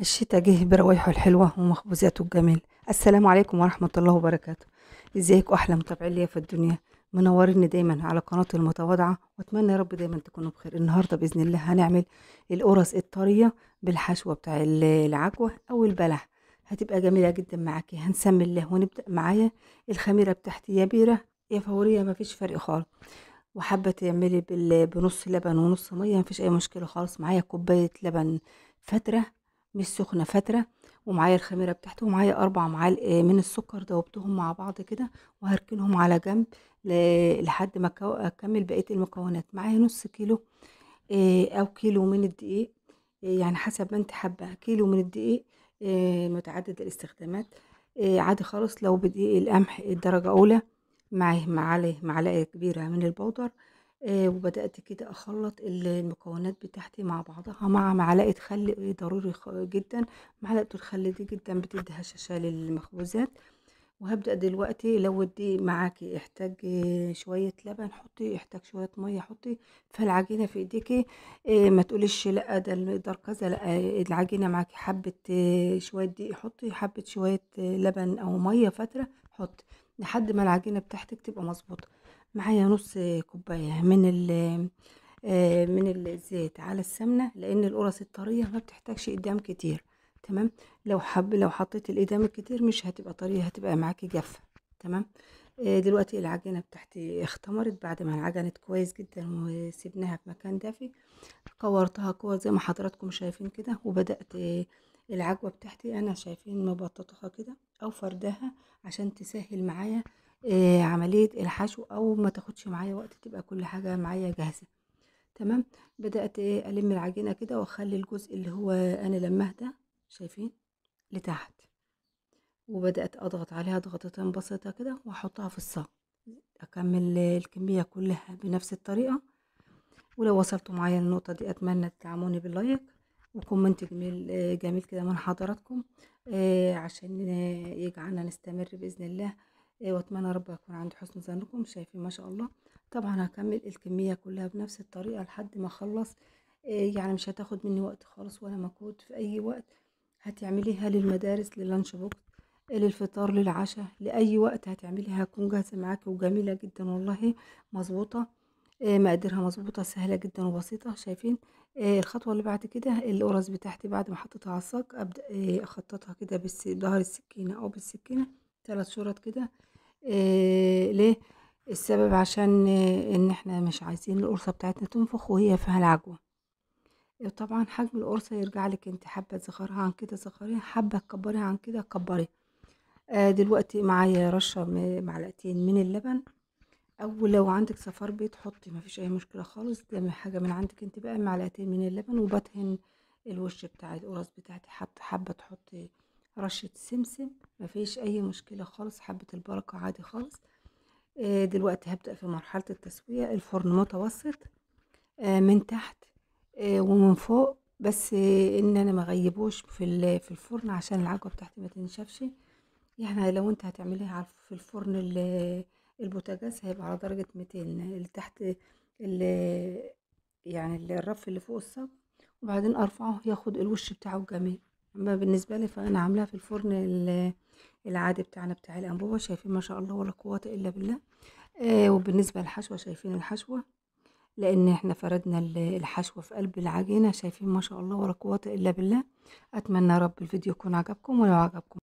الشتاء جه بروايحه الحلوة ومخبوزاته الجميلة السلام عليكم ورحمة الله وبركاته ازيكم أحلى متابعين ليا في الدنيا منوريني دايما على قناتي المتواضعة واتمنى يا رب دايما تكونوا بخير النهاردة بإذن الله هنعمل القرص الطرية بالحشوة بتاع العجوة أو البلح هتبقى جميلة جدا معاكي هنسمي الله ونبدأ معايا الخميرة بتاعتي يا بيرة يا فورية مفيش فرق خالص وحابة تعملي بنص لبن ونص مية مفيش أي مشكلة خالص معايا كوباية لبن فترة مش سخنه فتره ومعايا الخميره بتاعته ومعايا اربع معالق آه، من السكر دوبتهم مع بعض كده وهركنهم على جنب لحد ما اكمل بقيه المكونات معايا نص كيلو آه، او كيلو من الدقيق آه، يعني حسب ما انت حابه كيلو من الدقيق متعدد الاستخدامات عادي خالص لو بدقيق القمح درجه اولى معاه معلقه معلقه كبيره من البودر آه وبدأت كده أخلط المكونات بتاعتي مع بعضها مع معلقة خل آه، ضروري جدا معلقة الخل دي جدا بتدي هشاشة للمخبوزات وهبدأ دلوقتي لو دي معاكي احتاج آه، شوية لبن حطي احتاج شوية مية حطي فالعجينة في ايديكي ايه ما تقوليش لا ده المقدار كذا لا العجينة معاكي حبة آه، شوية دقيق حطي حبة شوية لبن او مية فترة حطي لحد ما العجينة بتاعتك تبقى مظبوطة معايا نص كوبايه من ال آه، من الزيت على السمنه لان القرص الطريه ما بتحتاجش قدام كتير تمام لو حب لو حطيت القدام الكتير مش هتبقى طريه هتبقى معاكي جافه تمام آه، دلوقتي العجينة بتاعتي اختمرت بعد ما عجنت كويس جدا وسيبناها في مكان دافي كورتها كور زي ما حضراتكم شايفين كده وبدأت آه، العجوة بتاعتي انا شايفين مبططها كده او فردها عشان تسهل معايا آه عملية الحشو أو ما تاخدش معايا وقت تبقى كل حاجة معايا جاهزة تمام بدأت آه ألم العجينة كده وأخلي الجزء اللي هو أنا لماه ده شايفين لتحت وبدأت أضغط عليها ضغطتين بسيطة كده وأحطها في الصاج أكمل الكمية كلها بنفس الطريقة ولو وصلتوا معايا النقطة دي أتمنى تدعموني باللايك وكومنت جميل جميل كده من حضراتكم آه، عشان يجعلنا نستمر بإذن الله إيه، واتمنى رب يكون عند حسن ظنكم شايفين ما شاء الله طبعا هكمل الكميه كلها بنفس الطريقه لحد ما اخلص إيه، يعني مش هتاخد مني وقت خالص ولا مجهود في اي وقت هتعمليها للمدارس للانش بوكس للفطار للعشاء لاي وقت هتعمليها هتكون جاهزه معاكي وجميله جدا والله مظبوطه إيه، مقاديرها مظبوطه سهله جدا وبسيطه شايفين الخطوه اللي بعد كده القرص بتاعتي بعد ما حطيتها على الساق ابدا اخططها كده بظهر السكينه او بالسكينه ثلاث شرط كده آه، ليه السبب عشان ان احنا مش عايزين القرصة بتاعتنا تنفخ وهي فيها العجوة طبعا حجم القرصة يرجع لك انت حابة تصغرها عن كده صغريها حابة تكبريها عن كده كبري آه دلوقتي معايا رشة معلقتين من اللبن او لو عندك صفار بيت حطي مفيش اي مشكلة خالص ده حاجة من عندك انت بقى معلقتين من اللبن وبدهن الوش بتاع القرص بتاعتي حتى حابة تحطي رشة سمسم مفيش أي مشكلة خالص حبة البركة عادي خالص آه، دلوقتي هبدأ في مرحلة التسوية الفرن متوسط آه، من تحت آه، ومن فوق بس ان انا ما غيبوش في الفرن عشان العجوه بتاعتي ما تنشفش يعني لو انت هتعمليها في الفرن البوتاجاز هيبقى على درجه 200 اللي تحت اللي يعني الرف اللي فوق الصب وبعدين ارفعه ياخد الوش بتاعه جميل اما بالنسبه لي فانا عاملاها في الفرن العادي بتاعنا بتاع الانبوبه شايفين ما شاء الله ولا قوه الا بالله آه وبالنسبه للحشوه شايفين الحشوه لان احنا فردنا الحشوه في قلب العجينه شايفين ما شاء الله ولا قوه الا بالله اتمنى رب الفيديو يكون عجبكم ولو عجبكم